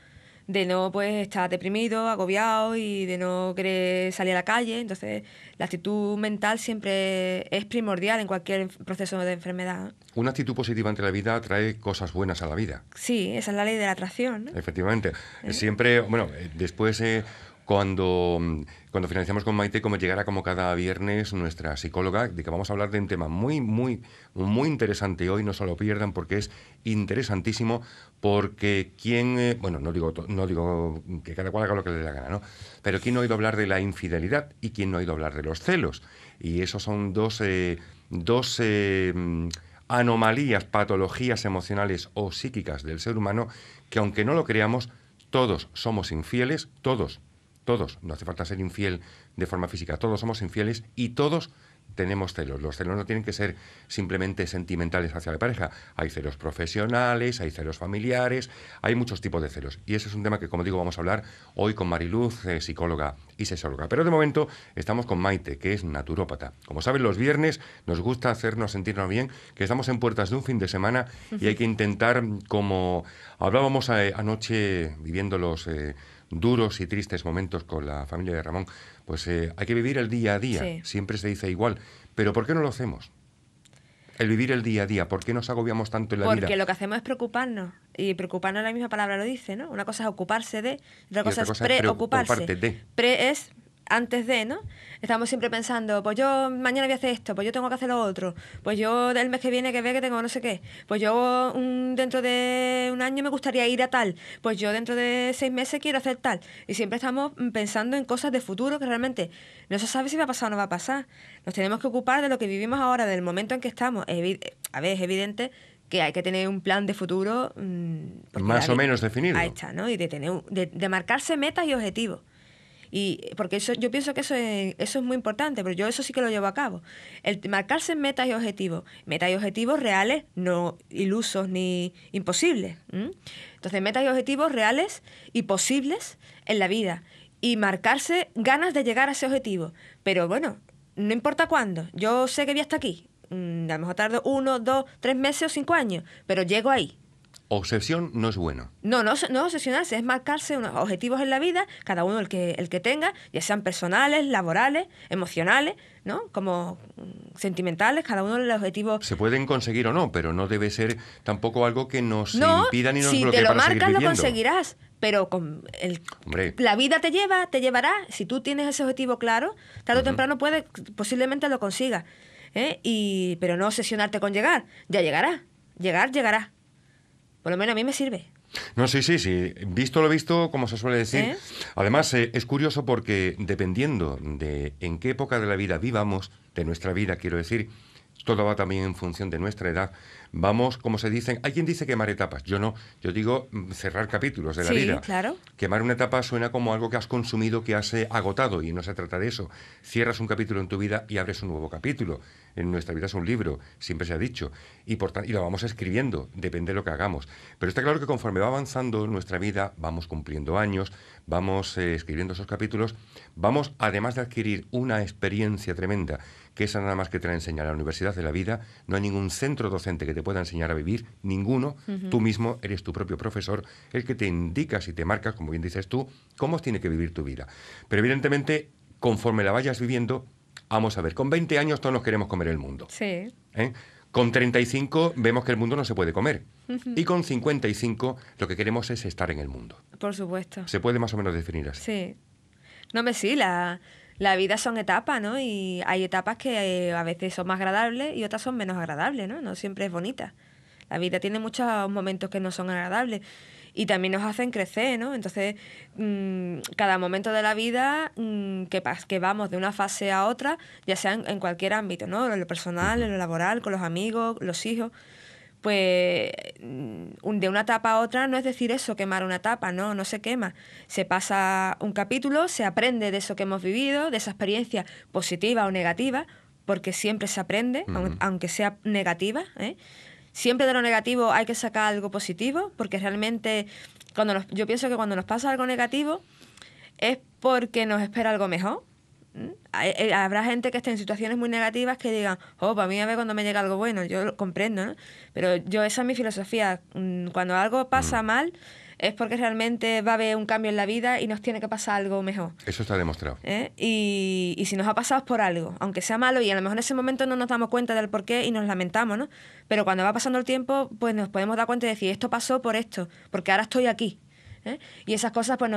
de no pues estar deprimido, agobiado y de no querer salir a la calle. Entonces, la actitud mental siempre es primordial en cualquier proceso de enfermedad. Una actitud positiva ante la vida trae cosas buenas a la vida. Sí, esa es la ley de la atracción. ¿no? Efectivamente. ¿Eh? Siempre, bueno, eh, después eh, cuando, mm, cuando financiamos con Maite, como llegará como cada viernes nuestra psicóloga, de que vamos a hablar de un tema muy, muy, muy interesante hoy, no se lo pierdan porque es interesantísimo, porque quién, eh, bueno, no digo, no digo que cada cual haga lo que le dé la gana, ¿no? Pero quién no ha oído hablar de la infidelidad y quién no ha oído hablar de los celos. Y esos son dos, eh, dos eh, mm, anomalías, patologías emocionales o psíquicas del ser humano que aunque no lo creamos, todos somos infieles, todos, todos, no hace falta ser infiel de forma física, todos somos infieles y todos tenemos celos. Los celos no tienen que ser simplemente sentimentales hacia la pareja. Hay celos profesionales, hay celos familiares, hay muchos tipos de celos. Y ese es un tema que, como digo, vamos a hablar hoy con Mariluz, eh, psicóloga y sexóloga. Pero de momento estamos con Maite, que es naturópata. Como saben, los viernes nos gusta hacernos sentirnos bien, que estamos en puertas de un fin de semana y hay que intentar, como hablábamos eh, anoche viviendo los... Eh, duros y tristes momentos con la familia de Ramón, pues eh, hay que vivir el día a día, siempre se dice igual, pero ¿por qué no lo hacemos? El vivir el día a día, ¿por qué nos agobiamos tanto en la vida? Porque lo que hacemos es preocuparnos, y preocuparnos la misma palabra lo dice, ¿no? Una cosa es ocuparse de, otra cosa, es preocuparse. Pre, -ocuparse. pre es antes de, ¿no? Estamos siempre pensando, pues yo mañana voy a hacer esto, pues yo tengo que hacer lo otro, pues yo del mes que viene que ve que tengo no sé qué, pues yo dentro de un año me gustaría ir a tal, pues yo dentro de seis meses quiero hacer tal. Y siempre estamos pensando en cosas de futuro que realmente no se sabe si va a pasar o no va a pasar. Nos tenemos que ocupar de lo que vivimos ahora, del momento en que estamos. A ver, es evidente que hay que tener un plan de futuro. Mm, más o menos definido. Ahí está, ¿no? Y de marcarse metas y objetivos. Y porque eso, yo pienso que eso es, eso es muy importante, pero yo eso sí que lo llevo a cabo. El marcarse metas y objetivos, metas y objetivos reales, no ilusos ni imposibles. Entonces, metas y objetivos reales y posibles en la vida. Y marcarse ganas de llegar a ese objetivo. Pero bueno, no importa cuándo. Yo sé que voy hasta aquí. Mm, a lo mejor tardo uno, dos, tres meses o cinco años, pero llego ahí. Obsesión no es bueno. No, no, no obsesionarse, es marcarse unos objetivos en la vida, cada uno el que, el que tenga, ya sean personales, laborales, emocionales, ¿no? Como mm, sentimentales, cada uno los objetivos. Se pueden conseguir o no, pero no debe ser tampoco algo que nos impida ni nos si te lo marcas lo conseguirás, pero con el, la vida te lleva, te llevará. Si tú tienes ese objetivo claro, tarde o temprano puede posiblemente lo consiga, ¿eh? Y, pero no obsesionarte con llegar, ya llegará, llegar, llegará. Por lo menos a mí me sirve. No, sí, sí, sí. Visto lo visto, como se suele decir. ¿Eh? Además, eh, es curioso porque dependiendo de en qué época de la vida vivamos, de nuestra vida, quiero decir, todo va también en función de nuestra edad, Vamos, como se dicen, hay quien dice quemar etapas. Yo no, yo digo mm, cerrar capítulos de la vida. Claro. Quemar una etapa suena como algo que has consumido, que has eh, agotado, y no se trata de eso. Cierras un capítulo en tu vida y abres un nuevo capítulo. En nuestra vida es un libro, siempre se ha dicho, y, por y lo vamos escribiendo, depende de lo que hagamos. Pero está claro que conforme va avanzando nuestra vida, vamos cumpliendo años, vamos eh, escribiendo esos capítulos, vamos, además de adquirir una experiencia tremenda, que esa nada más que te la enseña la Universidad de la Vida, no hay ningún centro docente que te pueda enseñar a vivir, ninguno. Tú mismo eres tu propio profesor, el que te indicas y te marcas, como bien dices tú, cómo tiene que vivir tu vida. Pero evidentemente, conforme la vayas viviendo, vamos a ver, con 20 años todos nos queremos comer el mundo. Sí. ¿Eh? Con 35 vemos que el mundo no se puede comer. Y con 55 lo que queremos es estar en el mundo. Por supuesto. Se puede más o menos definir así. Sí. No me sí, la la vida son etapas, ¿no? Y hay etapas que eh, a veces son más agradables y otras son menos agradables, ¿no? No siempre es bonita. La vida tiene muchos momentos que no son agradables y también nos hacen crecer, ¿no? Entonces, mm, cada momento de la vida mm, que, que vamos de una fase a otra, ya sea en, en cualquier ámbito, ¿no? En lo personal, en lo laboral, con los amigos, los hijos pues mm, de una etapa a otra no es decir eso, quemar una etapa, no, no se quema. Se pasa un capítulo, se aprende de eso que hemos vivido, de esa experiencia positiva o negativa, porque siempre se aprende, aunque sea negativa. ¿eh? Siempre de lo negativo hay que sacar algo positivo, porque realmente cuando yo pienso que cuando nos pasa algo negativo es porque nos espera algo mejor eh, habrá gente que esté en situaciones muy negativas que digan, oh, para pues mí a ver cuando me llega algo bueno, yo lo comprendo, ¿no? Pero yo, esa es mi filosofía. Mm, cuando algo pasa mm. mal, es porque realmente va a haber un cambio en la vida y nos tiene que pasar algo mejor. Eso está demostrado. ¿Eh? Y, y, si nos ha pasado es por algo, aunque sea malo y a lo mejor en ese momento no nos damos cuenta del por qué y nos lamentamos, ¿no? Pero cuando va pasando el tiempo, pues nos podemos dar cuenta y decir, esto pasó por esto, porque ahora estoy aquí. ¿eh? Y esas cosas, pues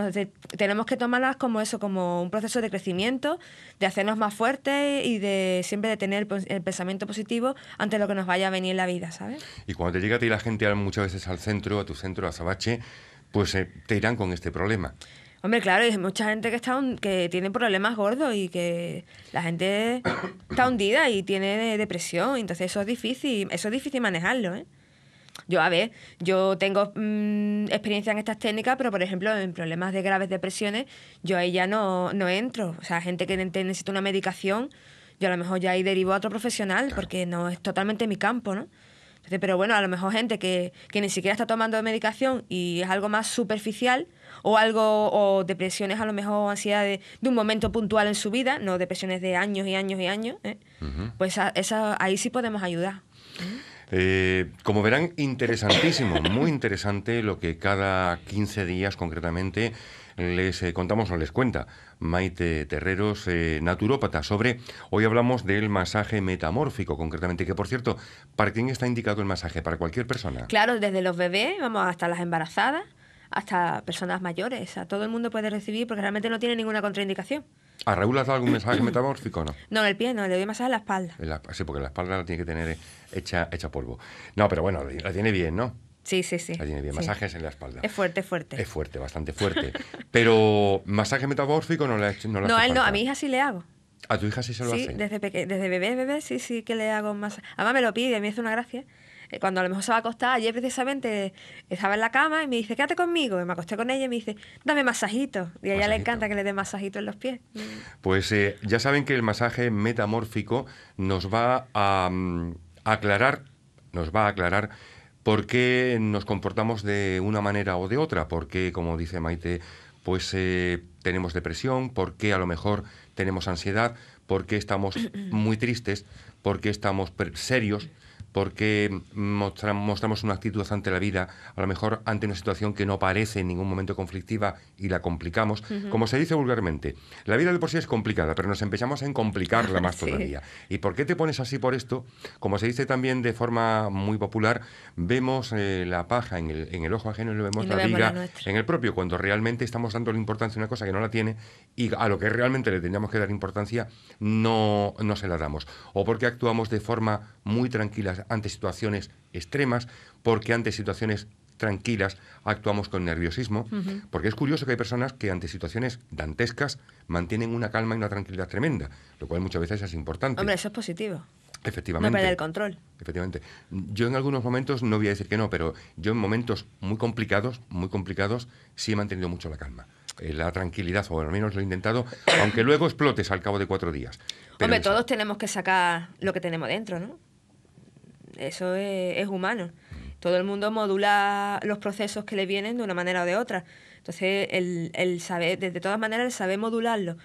tenemos que tomarlas como eso, como un proceso de crecimiento, de hacernos más fuertes y de siempre de tener el, pensamiento positivo ante lo que nos vaya a venir en la vida, ¿sabes? Y cuando te llega a ti la gente muchas veces al centro, a tu centro, a Sabache, pues eh, te irán con este problema. Hombre, claro, hay mucha gente que está que tiene problemas gordos y que la gente está *coughs* hundida y tiene depresión, entonces eso es difícil, eso es difícil manejarlo, ¿eh? Yo, a ver, yo tengo mm, experiencia en estas técnicas, pero por ejemplo, en problemas de graves depresiones, yo ahí ya no, entro. O sea, gente que necesita una medicación, yo a lo mejor ya ahí derivo a otro profesional, porque no es totalmente mi campo, ¿no? pero bueno, a lo mejor gente que, ni siquiera está tomando medicación y es algo más superficial, o algo, o depresiones a lo mejor, ansiedad de, un momento puntual en su vida, no depresiones de años y años y años, ¿eh? pues ahí sí podemos ayudar. Eh, como verán, interesantísimo, muy interesante lo que cada 15 días concretamente les eh, contamos o les cuenta Maite Terreros, eh, naturópata, sobre, hoy hablamos del masaje metamórfico concretamente, que por cierto, ¿para quién está indicado el masaje? ¿Para cualquier persona? Claro, desde los bebés, vamos, hasta las embarazadas, hasta personas mayores, a todo el mundo puede recibir porque realmente no tiene ninguna contraindicación. ¿A Raúl has dado algún mensaje *coughs* metamórfico o no? No, en el pie no, le doy masaje en la espalda. sí, porque la espalda la tiene que tener hecha, hecha polvo. No, pero bueno, la tiene bien, ¿no? Sí, sí, sí. La tiene bien, masajes en la espalda. Es fuerte, fuerte. Es fuerte, bastante fuerte. pero masaje metamórfico no le he hecho. No, a no, a mi hija sí le hago. ¿A tu hija sí se lo hace? Sí, desde, desde bebé, bebé, sí, sí que le hago masaje. Además me lo pide, me hace una gracia. Eh, cuando a lo mejor se va a acostar, ayer precisamente estaba en la cama y me dice, quédate conmigo. me acosté con ella y me dice, dame masajito. Y a ella le encanta que le dé masajito en los pies. Pues eh, ya saben que el masaje metamórfico nos va a mm, aclarar, nos va a aclarar por qué nos comportamos de una manera o de otra, por qué, como dice Maite, pues eh, tenemos depresión, por qué a lo mejor tenemos ansiedad, por qué estamos muy tristes, por qué estamos serios, porque mostramos una actitud ante la vida, a lo mejor ante una situación que no parece en ningún momento conflictiva y la complicamos. Como se dice vulgarmente, la vida de por sí es complicada, pero nos empezamos a complicarla *laughs* más todavía. ¿Y por qué te pones así por esto? Como se dice también de forma muy popular, vemos eh, la paja en el, ojo ajeno y lo vemos, la vida, en el propio, cuando realmente estamos dando la importancia a una cosa que no la tiene y a lo que realmente le tendríamos que dar importancia no, no se la damos. O porque actuamos de forma muy tranquila ante situaciones extremas, porque ante situaciones tranquilas actuamos con nerviosismo, porque es curioso que hay personas que ante situaciones dantescas mantienen una calma y una tranquilidad tremenda, lo cual muchas veces es importante. Hombre, eso es positivo. Efectivamente. No perder el control. Efectivamente. Yo en algunos momentos, no voy a decir que no, pero yo en momentos muy complicados, muy complicados, sí he mantenido mucho la calma. Eh, la tranquilidad, o al menos lo he intentado, aunque luego explotes al cabo de cuatro días. Hombre, todos tenemos que sacar lo que tenemos dentro, ¿no? eso es, humano. Todo el mundo modula los procesos que le vienen de una manera o de otra. Entonces, el, el saber, de, todas maneras, el saber modularlo,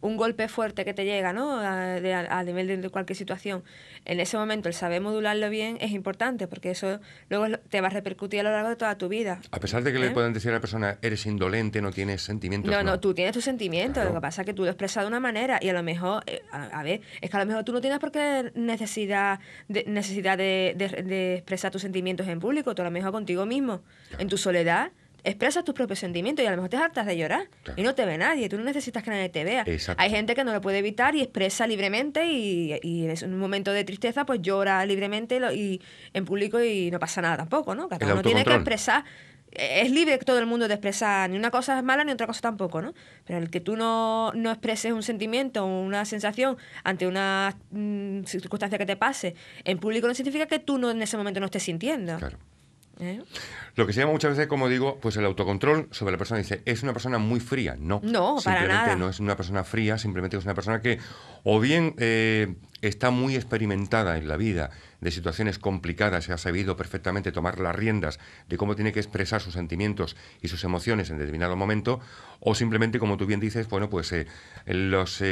un golpe fuerte que te llega, ¿no? A, nivel de cualquier situación, en ese momento el saber modularlo bien es importante porque eso luego te va a repercutir a lo largo de toda tu vida. A pesar de que le ¿Eh? puedan decir a la persona, eres indolente, no tienes sentimientos. No, no, tú tienes tus sentimientos, lo que pasa es que tú lo expresas de una manera y a lo mejor, eh, a, ver, es que a lo mejor tú no tienes por qué necesidad de, necesidad de, de, expresar tus sentimientos en público, tú a lo mejor contigo mismo, en tu soledad, expresas tus propios sentimientos y a lo mejor te hartas de llorar y no te ve nadie, tú no necesitas que nadie te vea. Hay gente que no lo puede evitar y expresa libremente y, y en un momento de tristeza pues llora libremente y, en público y no pasa nada tampoco, ¿no? Cada uno tiene que expresar eh, es libre todo el mundo de expresar, ni una cosa es mala ni otra cosa tampoco, ¿no? Pero el que tú no, expreses un sentimiento o una sensación ante una mm, circunstancia que te pase en público no significa que tú no, en ese momento no estés sintiendo. ¿Eh? Lo que se llama muchas veces, como digo, pues el autocontrol sobre la persona. Dice, es una persona muy fría. No, no para No es una persona fría, simplemente es una persona que o bien eh, está muy experimentada en la vida, de situaciones complicadas y ha sabido perfectamente tomar las riendas de cómo tiene que expresar sus sentimientos y sus emociones en determinado momento, o simplemente, como tú bien dices, bueno, pues eh, los,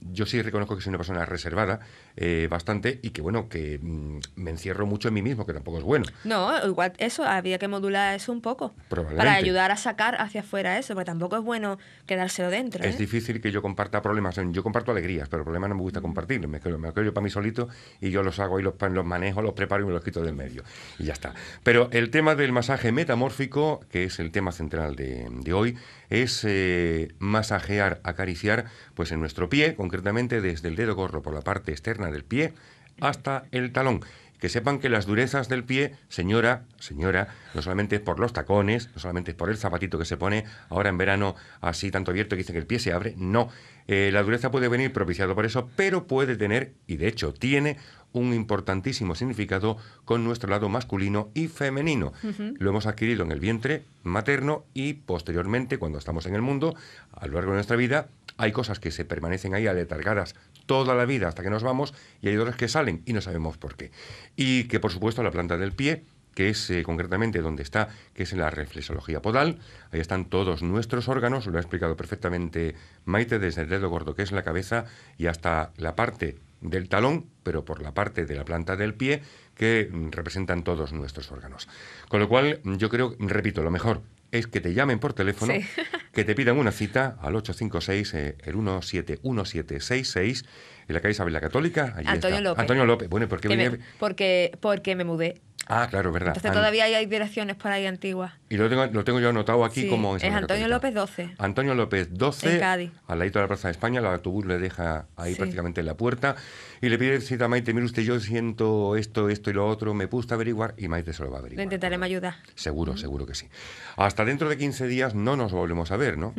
yo sí reconozco que soy una persona reservada, eh, bastante y que, bueno, que mm, me encierro mucho en mí mismo, que tampoco es bueno. No, igual eso, había que modular eso un poco. Para ayudar a sacar hacia afuera eso, porque tampoco es bueno quedárselo dentro. Es ¿eh? difícil que yo comparta problemas. Yo comparto alegrías, pero problemas no me gusta mm. compartir... Me quedo, me yo para mí solito y yo los hago y los, los manejo, los preparo y me los quito del medio. Y ya está. Pero el tema del masaje metamórfico, que es el tema central de, de hoy, es eh, masajear, acariciar, pues en nuestro pie, concretamente desde el dedo gorro por la parte externa del pie hasta el talón. Que sepan que las durezas del pie, señora, señora, no solamente es por los tacones, no solamente es por el zapatito que se pone ahora en verano así tanto abierto que dice que el pie se abre, no. Eh, la dureza puede venir propiciado por eso, pero puede tener, y de hecho tiene, un importantísimo significado con nuestro lado masculino y femenino. Lo hemos adquirido en el vientre materno y posteriormente, cuando estamos en el mundo, a lo largo de nuestra vida, hay cosas que se permanecen ahí aletargadas toda la vida hasta que nos vamos y hay otras que salen y no sabemos por qué. Y que, por supuesto, la planta del pie que es eh, concretamente donde está, que es en la reflexología podal. Ahí están todos nuestros órganos, lo ha explicado perfectamente Maite, desde el dedo gordo, que es la cabeza, y hasta la parte del talón, pero por la parte de la planta del pie, que representan todos nuestros órganos. Con lo cual, yo creo, repito, lo mejor es que te llamen por teléfono, *laughs* que te pidan una cita al 856 eh, el 171766 en la calle Isabel la Católica. Antonio López. Antonio López. Bueno, ¿por qué porque, porque me mudé. Ah, claro, verdad. Entonces todavía hay direcciones por ahí antiguas. Y lo tengo, lo tengo yo anotado aquí como... es Antonio López 12. Antonio López 12. En Cádiz. Al ladito de la Plaza de España, el autobús le deja ahí prácticamente en la puerta. Y le pide cita a Maite, mire usted, yo siento esto, esto y lo otro, me puse a averiguar y Maite se lo va a averiguar. Le intentaré ayudar. Seguro, seguro que sí. Hasta dentro de 15 días no nos volvemos a ver, ¿no?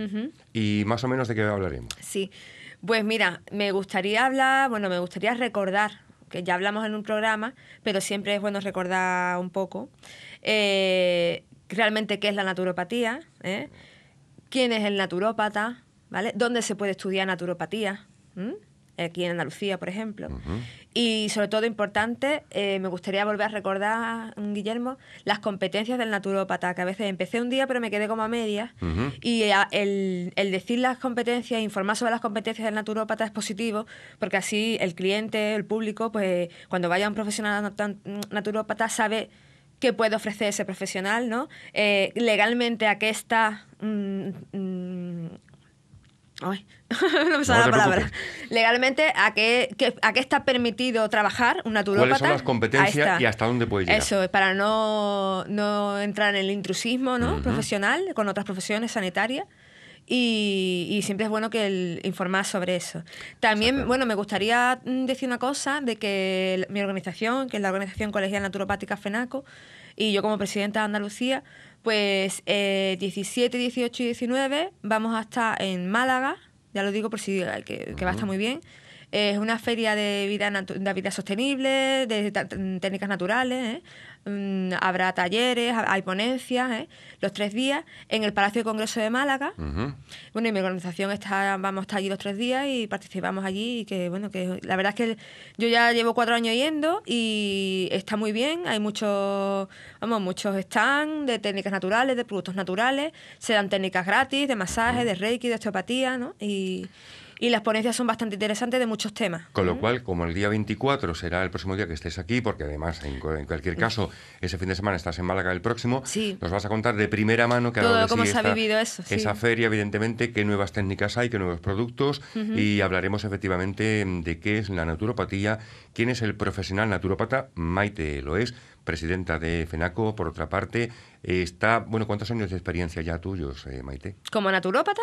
Y más o menos de qué hablaremos. Sí. Pues mira, me gustaría hablar, bueno, me gustaría recordar que ya hablamos en un programa, pero siempre es bueno recordar un poco, eh, realmente qué es la naturopatía, ¿eh? quién es el naturópata, ¿vale? ¿Dónde se puede estudiar naturopatía? ¿Mm? aquí en Andalucía, por ejemplo. Y sobre todo importante, eh, me gustaría volver a recordar, mm, Guillermo, las competencias del naturópata, que a veces empecé un día pero me quedé como a media. Y ah, el, decir las competencias, informar sobre las competencias del naturópata es positivo, porque así el cliente, el público, pues cuando vaya a un profesional naturópata sabe qué puede ofrecer ese profesional, ¿no? Eh, legalmente a qué está... Mm, mm, *laughs* no me la palabra. Legalmente, ¿a qué, está permitido trabajar un naturópata? ¿Cuáles son las competencias y hasta dónde puede llegar? Eso, para no, entrar en el intrusismo profesional con otras profesiones sanitarias. Y, siempre es bueno que el, informar sobre eso. También, bueno, me gustaría mm, decir una cosa de que mi organización, que es la Organización Colegial Naturopática FENACO, y yo como presidenta de Andalucía, pues 17, eh, 18 y 19 vamos a estar en Málaga, ya lo digo por si que, que va a muy bien. Es una feria de vida, de vida sostenible, de técnicas naturales, ¿eh? Mm, habrá talleres, hay ponencias, ¿eh? los tres días, en el Palacio de Congreso de Málaga. Bueno, y mi organización está, vamos a estar allí los tres días y participamos allí. que bueno, que la verdad es que yo ya llevo cuatro años yendo y está muy bien. Hay muchos, vamos, muchos stands de técnicas naturales, de productos naturales, se dan técnicas gratis, de masaje, de reiki, de osteopatía, ¿no? Y, y las ponencias son bastante interesantes de muchos temas. Con lo cual, como el día 24 será el próximo día que estés aquí, porque además, en, cualquier caso, ese fin de semana estás en Málaga el próximo, nos vas a contar de primera mano que cómo se ha vivido eso. Esa feria, evidentemente, qué nuevas técnicas hay, qué nuevos productos, y hablaremos efectivamente de qué es la naturopatía, quién es el profesional naturopata, Maite lo es, presidenta de FENACO, por otra parte, está, bueno, ¿cuántos años de experiencia ya tuyos, eh, Maite? ¿Como naturopata.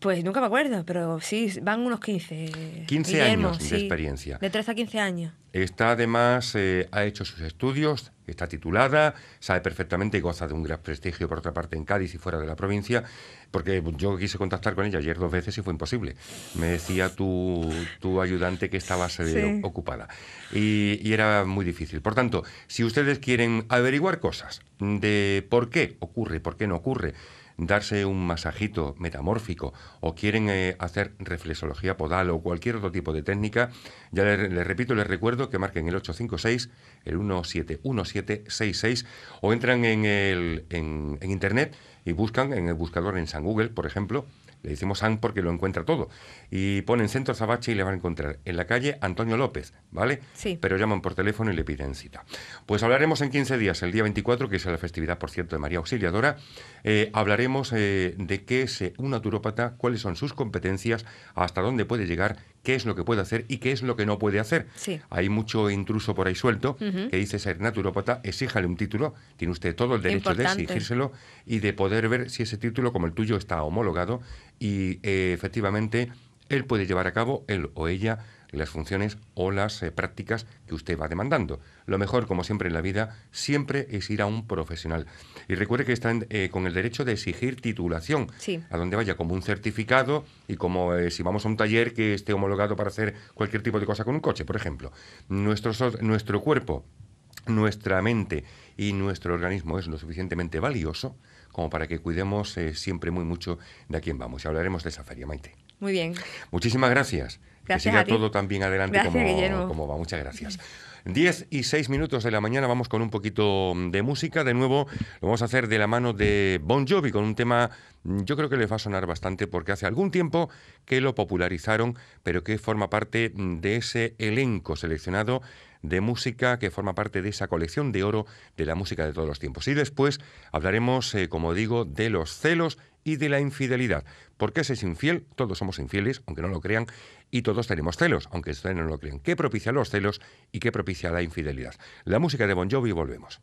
Pues nunca me acuerdo, pero sí, van unos 15. 15 años de experiencia. De 13 a 15 años. Está además, eh, ha hecho sus estudios, está titulada, sabe perfectamente y goza de un gran prestigio, por otra parte, en Cádiz y fuera de la provincia, porque yo quise contactar con ella ayer dos veces y fue imposible. Me decía tu, tu ayudante que estaba eh, ocupada y, y, era muy difícil. Por tanto, si ustedes quieren averiguar cosas de por qué ocurre, por qué no ocurre, darse un masajito metamórfico o quieren eh, hacer reflexología podal o cualquier otro tipo de técnica, ya les, repito, les recuerdo que marquen el 856, el 171766 o entran en, el, en, en internet y buscan en el buscador en San Google, por ejemplo, le decimos San porque lo encuentra todo. Y ponen Centro Zabache y le van a encontrar en la calle Antonio López, ¿vale? Sí. Pero llaman por teléfono y le piden cita. Pues hablaremos en 15 días, el día 24, que es la festividad, por cierto, de María Auxiliadora, eh, hablaremos eh, de qué es eh, un naturópata, cuáles son sus competencias, hasta dónde puede llegar, qué es lo que puede hacer y qué es lo que no puede hacer. Sí. Hay mucho intruso por ahí suelto que dice ser naturópata, exíjale un título, tiene usted todo el derecho de exigírselo y de poder ver si ese título como el tuyo está homologado y efectivamente él puede llevar a cabo, él o ella, las funciones o las eh, prácticas que usted va demandando. Lo mejor, como siempre en la vida, siempre es ir a un profesional. Y recuerde que están eh, con el derecho de exigir titulación, sí. a donde vaya, como un certificado y como eh, si vamos a un taller que esté homologado para hacer cualquier tipo de cosa con un coche, por ejemplo. Nuestro, nuestro cuerpo, nuestra mente y nuestro organismo es lo suficientemente valioso como para que cuidemos siempre muy mucho de a quién vamos. Y hablaremos de esa feria, Maite. Muy bien. Muchísimas gracias siga todo también adelante como, va. Muchas gracias. 10 y seis minutos de la mañana vamos con un poquito de música. De nuevo, lo vamos a hacer de la mano de Bon Jovi con un tema, yo creo que les va a sonar bastante porque hace algún tiempo que lo popularizaron, pero que forma parte de ese elenco seleccionado de música que forma parte de esa colección de oro de la música de todos los tiempos. Y después hablaremos, eh, como digo, de los celos y de la infidelidad. Porque qué es infiel? Todos somos infieles, aunque no lo crean, y todos tenemos celos, aunque ustedes no lo crean. ¿Qué propicia los celos y qué propicia la infidelidad? La música de Bon Jovi volvemos.